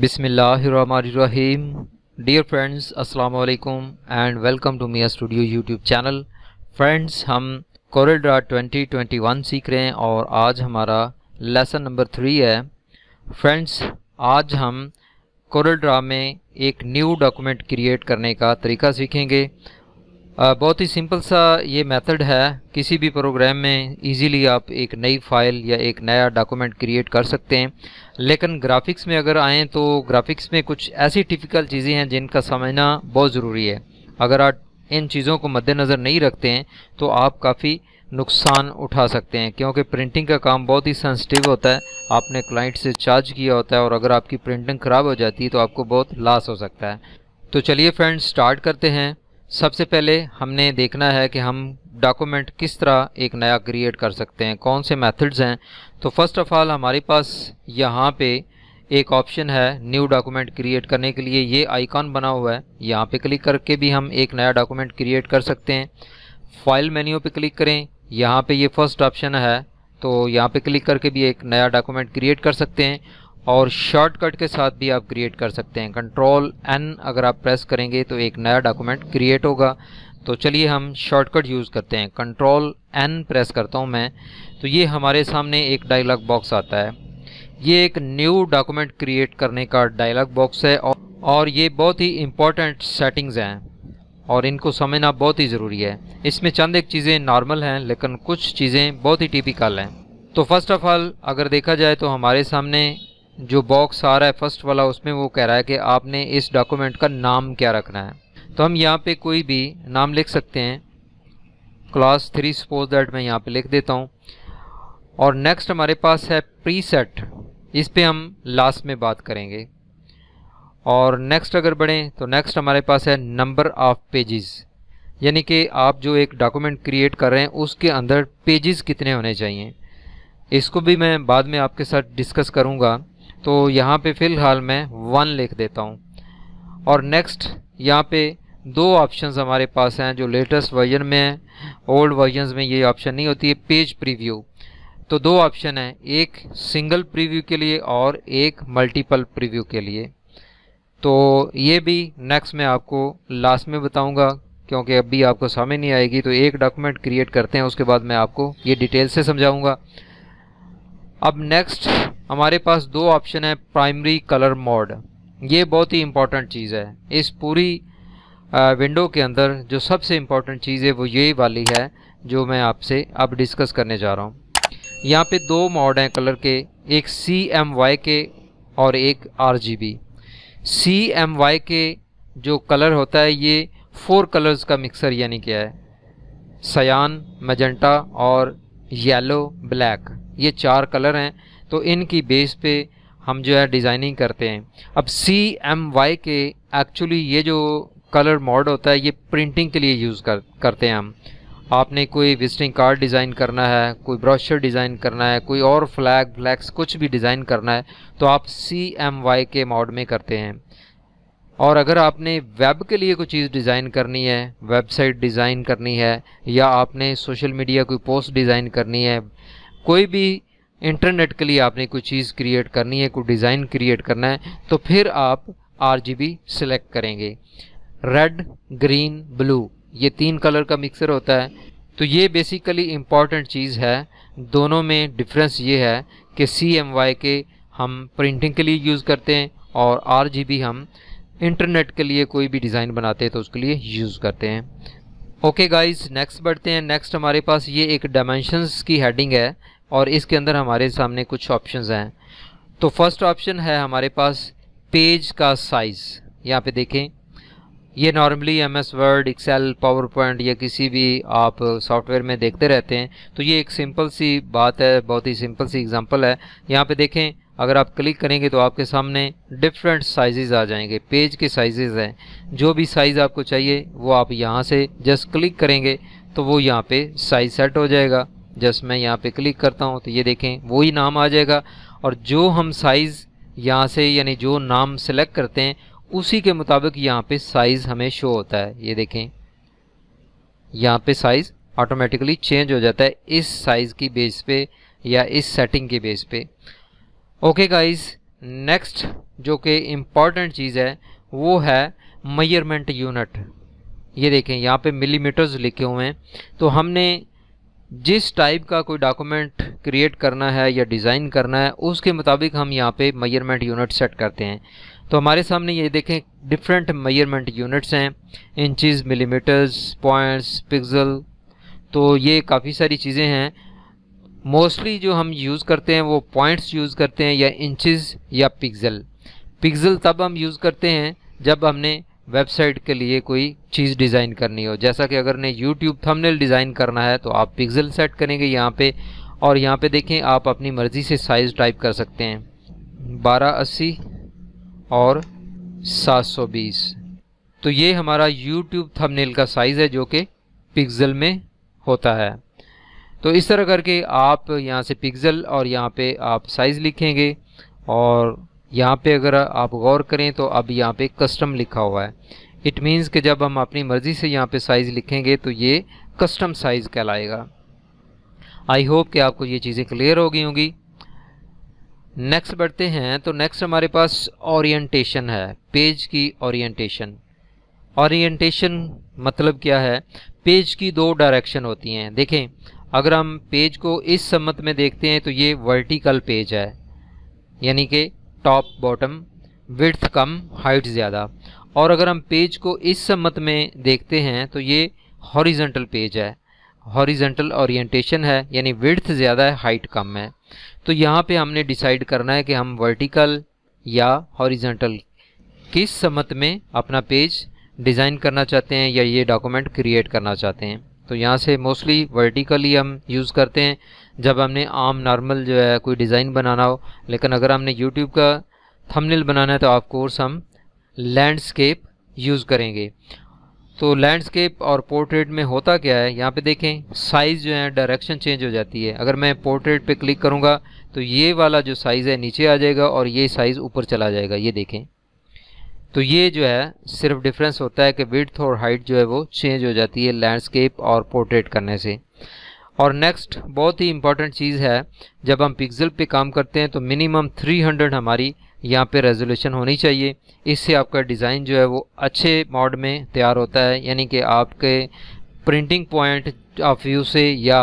dear friends अस्सलाम वालेकुम and welcome to Miya studio YouTube channel friends हम कोरल ड्रा 2021 सीख रहे हैं और आज हमारा लेसन नंबर थ्री है फ्रेंड्स आज हम कोरल ड्रा में एक न्यू डॉक्यूमेंट क्रिएट करने का तरीका सीखेंगे बहुत ही सिंपल सा ये मेथड है किसी भी प्रोग्राम में इजीली आप एक नई फाइल या एक नया डॉक्यूमेंट क्रिएट कर सकते हैं लेकिन ग्राफिक्स में अगर आएँ तो ग्राफिक्स में कुछ ऐसी टिपिकल चीज़ें हैं जिनका समझना बहुत ज़रूरी है अगर आप इन चीज़ों को मद्देनज़र नहीं रखते हैं तो आप काफ़ी नुकसान उठा सकते हैं क्योंकि प्रिंटिंग का काम बहुत ही सेंसिटिव होता है आपने क्लाइंट से चार्ज किया होता है और अगर आपकी प्रिंटिंग ख़राब हो जाती है तो आपको बहुत लॉस हो सकता है तो चलिए फ्रेंड्स स्टार्ट करते हैं सबसे पहले हमने देखना है कि हम डॉक्यूमेंट किस तरह एक नया क्रिएट कर सकते हैं कौन से मेथड्स हैं तो फर्स्ट ऑफ़ ऑल हमारे पास यहाँ पे एक ऑप्शन है न्यू डॉक्यूमेंट क्रिएट करने के लिए ये आइकॉन बना हुआ है यहाँ पे क्लिक करके भी हम एक नया डॉक्यूमेंट क्रिएट कर सकते हैं फाइल मेन्यू पे क्लिक करें यहाँ पे ये फर्स्ट ऑप्शन है तो यहाँ पे क्लिक करके भी एक नया डॉक्यूमेंट क्रिएट कर सकते हैं और शॉर्टकट के साथ भी आप क्रिएट कर सकते हैं कंट्रोल एन अगर आप प्रेस करेंगे तो एक नया डॉक्यूमेंट क्रिएट होगा तो चलिए हम शॉर्टकट यूज़ करते हैं कंट्रोल एन प्रेस करता हूँ मैं तो ये हमारे सामने एक डायलॉग बॉक्स आता है ये एक न्यू डॉक्यूमेंट क्रिएट करने का डायलॉग बॉक्स है और ये बहुत ही इम्पोर्टेंट सेटिंग्स हैं और इनको समझना बहुत ही ज़रूरी है इसमें चंद एक चीज़ें नॉर्मल हैं लेकिन कुछ चीज़ें बहुत ही टिपिकल हैं तो फर्स्ट ऑफ ऑल अगर देखा जाए तो हमारे सामने जो बॉक्स आ रहा है फर्स्ट वाला उसमें वो कह रहा है कि आपने इस डॉक्यूमेंट का नाम क्या रखना है तो हम यहाँ पे कोई भी नाम लिख सकते हैं क्लास थ्री सपोज दैट मैं यहाँ पे लिख देता हूँ और नेक्स्ट हमारे पास है प्रीसेट इस पे हम लास्ट में बात करेंगे और नेक्स्ट अगर बढ़ें तो नेक्स्ट हमारे पास है नंबर ऑफ पेजेस यानी कि आप जो एक डॉक्यूमेंट क्रिएट कर रहे हैं उसके अंदर पेजेस कितने होने चाहिए इसको भी मैं बाद में आपके साथ डिस्कस करूँगा तो यहाँ पे फ़िलहाल मैं वन लिख देता हूँ और नेक्स्ट यहाँ पे दो ऑप्शंस हमारे पास हैं जो लेटेस्ट वर्जन में है ओल्ड वर्जन में ये ऑप्शन नहीं होती है पेज प्रीव्यू तो दो ऑप्शन हैं एक सिंगल प्रीव्यू के लिए और एक मल्टीपल प्रीव्यू के लिए तो ये भी नेक्स्ट में आपको लास्ट में बताऊंगा क्योंकि अभी आपको समझ नहीं आएगी तो एक डॉक्यूमेंट क्रिएट करते हैं उसके बाद मैं आपको ये डिटेल से समझाऊंगा अब नेक्स्ट हमारे पास दो ऑप्शन है प्राइमरी कलर मोड ये बहुत ही इंपॉर्टेंट चीज़ है इस पूरी विंडो के अंदर जो सबसे इम्पॉर्टेंट चीज़ है वो ये वाली है जो मैं आपसे अब डिस्कस करने जा रहा हूँ यहाँ पे दो मॉड हैं कलर के एक सी एम वाई के और एक R G B C M Y K जो कलर होता है ये फोर कलर्स का मिक्सर यानी क्या है सयान मजेंटा और येलो ब्लैक ये चार कलर हैं तो इनकी बेस पे हम जो है डिज़ाइनिंग करते हैं अब C M Y K actually ये जो कलर मॉड होता है ये प्रिंटिंग के लिए यूज़ कर करते हैं हम आपने कोई विजिटिंग कार्ड डिज़ाइन करना है कोई ब्रोशर डिज़ाइन करना है कोई और फ्लैग फ्लैक्स कुछ भी डिज़ाइन करना है तो आप C M Y K mode में करते हैं और अगर आपने वेब के लिए कोई चीज़ डिज़ाइन करनी है वेबसाइट डिज़ाइन करनी है या आपने सोशल मीडिया कोई पोस्ट डिज़ाइन करनी है कोई भी इंटरनेट के लिए आपने कोई चीज़ क्रिएट करनी है कोई डिज़ाइन क्रिएट करना है तो फिर आप आर सेलेक्ट करेंगे रेड ग्रीन ब्लू ये तीन कलर का मिक्सर होता है तो ये बेसिकली इम्पॉर्टेंट चीज़ है दोनों में डिफरेंस ये है कि सी एम वाई के हम प्रिंटिंग के लिए यूज़ करते हैं और आर जी बी हम इंटरनेट के लिए कोई भी डिज़ाइन बनाते हैं तो उसके लिए यूज़ करते हैं ओके गाइस नेक्स्ट बढ़ते हैं नेक्स्ट हमारे पास ये एक डायमेंशंस की हेडिंग है और इसके अंदर हमारे सामने कुछ ऑप्शंस हैं तो फर्स्ट ऑप्शन है हमारे पास पेज का साइज़ यहाँ पे देखें ये normally M S Word Excel PowerPoint या किसी भी आप सॉफ्टवेयर में देखते रहते हैं तो ये एक सिंपल सी बात है बहुत ही सिंपल सी एग्जांपल है यहाँ पे देखें अगर आप क्लिक करेंगे तो आपके सामने डिफरेंट साइजेज आ जाएंगे पेज के साइजेज हैं जो भी साइज़ आपको चाहिए वो आप यहाँ से जस्ट क्लिक करेंगे तो वो यहाँ पर साइज सेट हो जाएगा जस्ट मैं यहाँ पर क्लिक करता हूँ तो ये देखें वही नाम आ जाएगा और जो हम साइज़ यहाँ से यानी जो नाम सेलेक्ट करते हैं उसी के मुताबिक यहाँ पे साइज़ हमें शो होता है ये देखें यहाँ पे साइज़ ऑटोमेटिकली चेंज हो जाता है इस साइज़ की बेस पे या इस सेटिंग के बेस पे ओके गाइस नेक्स्ट जो कि इम्पॉर्टेंट चीज़ है वो है मयरमेंट यूनिट ये देखें यहाँ पे मिलीमीटर्स लिखे हुए हैं तो हमने जिस टाइप का कोई डॉक्यूमेंट क्रिएट करना है या डिज़ाइन करना है उसके मुताबिक हम यहाँ पे मयरमेंट यूनिट सेट करते हैं तो हमारे सामने ये देखें डिफरेंट मेजरमेंट यूनिट्स हैं इंचज़ मिलीमीटर्स पॉइंट्स पिक्सल तो ये काफ़ी सारी चीज़ें हैं मोस्टली जो हम यूज़ करते हैं वो पॉइंट्स यूज़ करते हैं या इंचज़ या पिक्सल पिक्सल तब हम यूज़ करते हैं जब हमने वेबसाइट के लिए कोई चीज़ डिज़ाइन करनी हो जैसा कि अगर ने यूट्यूब थंबनेल डिज़ाइन करना है तो आप पिक्सल सेट करेंगे यहाँ पे और यहाँ पे देखें आप अपनी मर्ज़ी से साइज़ टाइप कर सकते हैं बारह अस्सी और 720 तो ये हमारा YouTube थंबनेल का साइज़ है जो कि पिक्सल में होता है तो इस तरह करके आप यहाँ से पिक्सल और यहाँ पे आप साइज़ लिखेंगे और यहाँ पे अगर आप गौर करें तो अब यहाँ पे कस्टम लिखा हुआ है इट मीन्स कि जब हम अपनी मर्ज़ी से यहाँ पे साइज़ लिखेंगे तो ये कस्टम साइज़ कहलाएगा आई होप कि आपको ये चीज़ें क्लियर हो गई होंगी नेक्स्ट बढ़ते हैं तो नेक्स्ट हमारे पास ओरिएंटेशन है पेज की ओरिएंटेशन ओरिएंटेशन मतलब क्या है पेज की दो डायरेक्शन होती हैं देखें अगर हम पेज को इस सम्मत में देखते हैं तो ये वर्टिकल पेज है यानी कि टॉप बॉटम विड्थ कम हाइट ज़्यादा और अगर हम पेज को इस सम्मत में देखते हैं तो ये हॉरिजेंटल पेज है हॉरिजेंटल ओरिएंटेशन है यानी विड्थ ज़्यादा है हाइट कम है तो यहाँ पे हमने डिसाइड करना है कि हम वर्टिकल या हॉरिजेंटल किस समत में अपना पेज डिज़ाइन करना चाहते हैं या ये डॉक्यूमेंट क्रिएट करना चाहते हैं तो यहाँ से मोस्टली वर्टिकली हम यूज़ करते हैं जब हमने आम नॉर्मल जो है कोई डिज़ाइन बनाना हो लेकिन अगर हमने यूट्यूब का थमनिल बनाना है तो ऑफकोर्स हम लैंडस्केप यूज़ करेंगे तो लैंडस्केप और पोर्ट्रेट में होता क्या है यहाँ पे देखें साइज़ जो है डायरेक्शन चेंज हो जाती है अगर मैं पोर्ट्रेट पे क्लिक करूँगा तो ये वाला जो साइज़ है नीचे आ जाएगा और ये साइज़ ऊपर चला जाएगा ये देखें तो ये जो है सिर्फ डिफरेंस होता है कि विथ और हाइट जो है वो चेंज हो जाती है लैंडस्केप और पोर्ट्रेट करने से और नेक्स्ट बहुत ही इंपॉर्टेंट चीज़ है जब हम पिक्सल पे काम करते हैं तो मिनिमम 300 हमारी यहाँ पे रेजोल्यूशन होनी चाहिए इससे आपका डिज़ाइन जो है वो अच्छे मॉड में तैयार होता है यानी कि आपके प्रिंटिंग पॉइंट ऑफ व्यू से या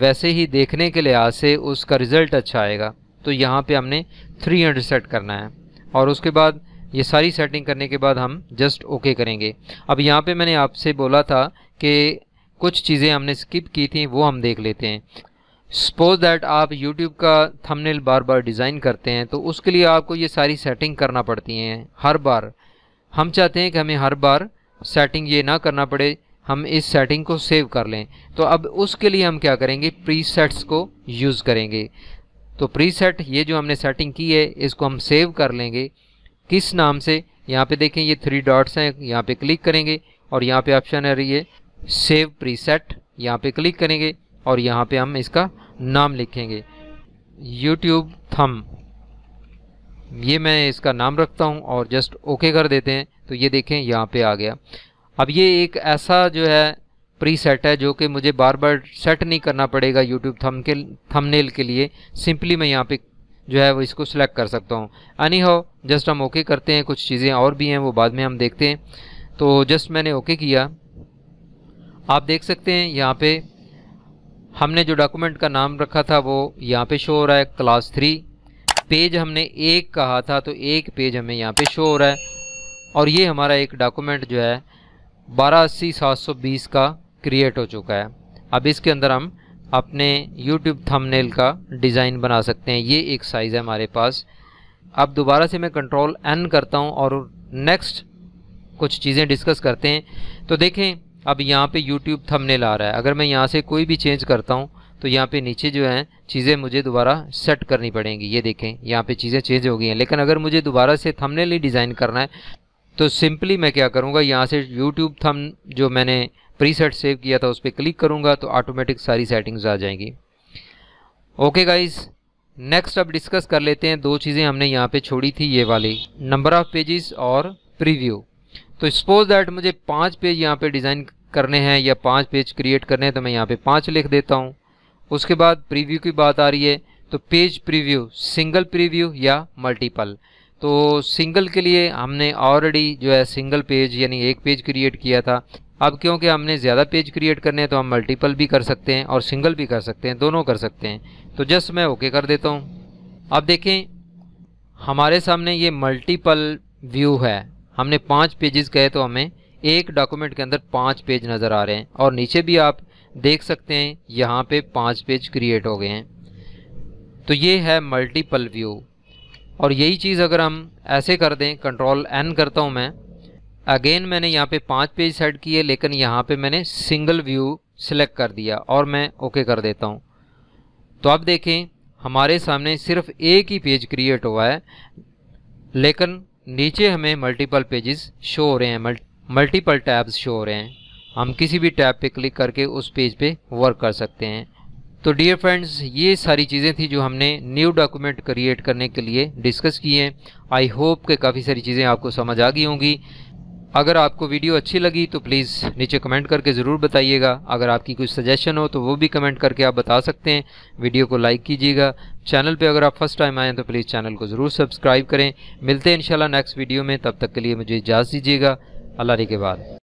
वैसे ही देखने के लिहाज से उसका रिज़ल्ट अच्छा आएगा तो यहाँ पे हमने 300 सेट करना है और उसके बाद ये सारी सेटिंग करने के बाद हम जस्ट ओके करेंगे अब यहाँ पे मैंने आपसे बोला था कि कुछ चीज़ें हमने स्किप की थी वो हम देख लेते हैं सपोज दैट आप यूट्यूब का थंबनेल बार बार डिज़ाइन करते हैं तो उसके लिए आपको ये सारी सेटिंग करना पड़ती हैं हर बार हम चाहते हैं कि हमें हर बार सेटिंग ये ना करना पड़े हम इस सेटिंग को सेव कर लें तो अब उसके लिए हम क्या करेंगे प्रीसेट्स को यूज़ करेंगे तो प्रीसेट ये जो हमने सेटिंग की है इसको हम सेव कर लेंगे किस नाम से यहाँ पे देखें ये थ्री डॉट्स हैं यहाँ पे क्लिक करेंगे और यहाँ पे ऑप्शन आ रही है सेव प्रीसेट यहाँ पे क्लिक करेंगे और यहाँ पे हम इसका नाम लिखेंगे यूट्यूब थम ये मैं इसका नाम रखता हूँ और जस्ट ओके कर देते हैं तो ये देखें यहाँ पे आ गया अब ये एक ऐसा जो है प्री सेट है जो कि मुझे बार बार सेट नहीं करना पड़ेगा यूट्यूब थम के थमनेल के लिए सिंपली मैं यहाँ पे जो है वो इसको सिलेक्ट कर सकता हूँ एनी हो जस्ट हम ओके करते हैं कुछ चीज़ें और भी हैं वो बाद में हम देखते हैं तो जस्ट मैंने ओके किया आप देख सकते हैं यहाँ पे हमने जो डॉक्यूमेंट का नाम रखा था वो यहाँ पे शो हो रहा है क्लास थ्री पेज हमने एक कहा था तो एक पेज हमें यहाँ पे शो हो रहा है और ये हमारा एक डॉक्यूमेंट जो है बारह अस्सी सात सौ बीस का क्रिएट हो चुका है अब इसके अंदर हम अपने YouTube थंबनेल का डिज़ाइन बना सकते हैं ये एक साइज़ है हमारे पास अब दोबारा से मैं कंट्रोल एन करता हूँ और नेक्स्ट कुछ चीज़ें डिस्कस करते हैं तो देखें अब यहाँ पे YouTube थंबनेल आ रहा है अगर मैं यहाँ से कोई भी चेंज करता हूँ तो यहाँ पे नीचे जो है चीज़ें मुझे दोबारा सेट करनी पड़ेंगी ये देखें यहाँ पे चीज़ें चेंज हो गई हैं लेकिन अगर मुझे दोबारा से थंबनेल ही डिज़ाइन करना है तो सिंपली मैं क्या करूँगा यहाँ से यूट्यूब थम जो मैंने प्री सेट सेव किया था उस पर क्लिक करूँगा तो ऑटोमेटिक सारी सेटिंग्स आ जाएंगी ओके गाइज नेक्स्ट अब डिस्कस कर लेते हैं दो चीज़ें हमने यहाँ पे छोड़ी थी ये वाली नंबर ऑफ़ पेजेस और प्रीव्यू तो सपोज दैट मुझे पाँच पेज यहाँ पे डिज़ाइन करने हैं या पाँच पेज क्रिएट करने हैं तो मैं यहाँ पे पाँच लिख देता हूँ उसके बाद प्रीव्यू की बात आ रही है तो पेज प्रीव्यू सिंगल प्रीव्यू या मल्टीपल तो सिंगल के लिए हमने ऑलरेडी जो है सिंगल पेज यानी एक पेज क्रिएट किया था अब क्योंकि हमने ज़्यादा पेज क्रिएट करने हैं तो हम मल्टीपल भी कर सकते हैं और सिंगल भी कर सकते हैं दोनों कर सकते हैं तो जस्ट मैं ओके कर देता हूँ अब देखें हमारे सामने ये मल्टीपल व्यू है हमने पाँच पेजेस कहे तो हमें एक डॉक्यूमेंट के अंदर पाँच पेज नज़र आ रहे हैं और नीचे भी आप देख सकते हैं यहाँ पे पाँच पेज क्रिएट हो गए हैं तो ये है मल्टीपल व्यू और यही चीज़ अगर हम ऐसे कर दें कंट्रोल एन करता हूँ मैं अगेन मैंने यहाँ पे पाँच पेज सेट किए लेकिन यहाँ पे मैंने सिंगल व्यू सिलेक्ट कर दिया और मैं ओके कर देता हूँ तो अब देखें हमारे सामने सिर्फ एक ही पेज क्रिएट हुआ है लेकिन नीचे हमें मल्टीपल पेजेस शो हो रहे हैं मल्टीपल टैब्स शो हो रहे हैं हम किसी भी टैब पे क्लिक करके उस पेज पे वर्क कर सकते हैं तो डियर फ्रेंड्स ये सारी चीज़ें थी जो हमने न्यू डॉक्यूमेंट क्रिएट करने के लिए डिस्कस किए हैं आई होप कि काफ़ी सारी चीज़ें आपको समझ आ गई होंगी अगर आपको वीडियो अच्छी लगी तो प्लीज़ नीचे कमेंट करके ज़रूर बताइएगा अगर आपकी कोई सजेशन हो तो वो भी कमेंट करके आप बता सकते हैं वीडियो को लाइक कीजिएगा चैनल पे अगर आप फर्स्ट टाइम आएँ तो प्लीज़ चैनल को ज़रूर सब्सक्राइब करें मिलते हैं इंशाल्लाह नेक्स्ट वीडियो में तब तक के लिए मुझे इजाज़त दीजिएगा अल्लाह के बाद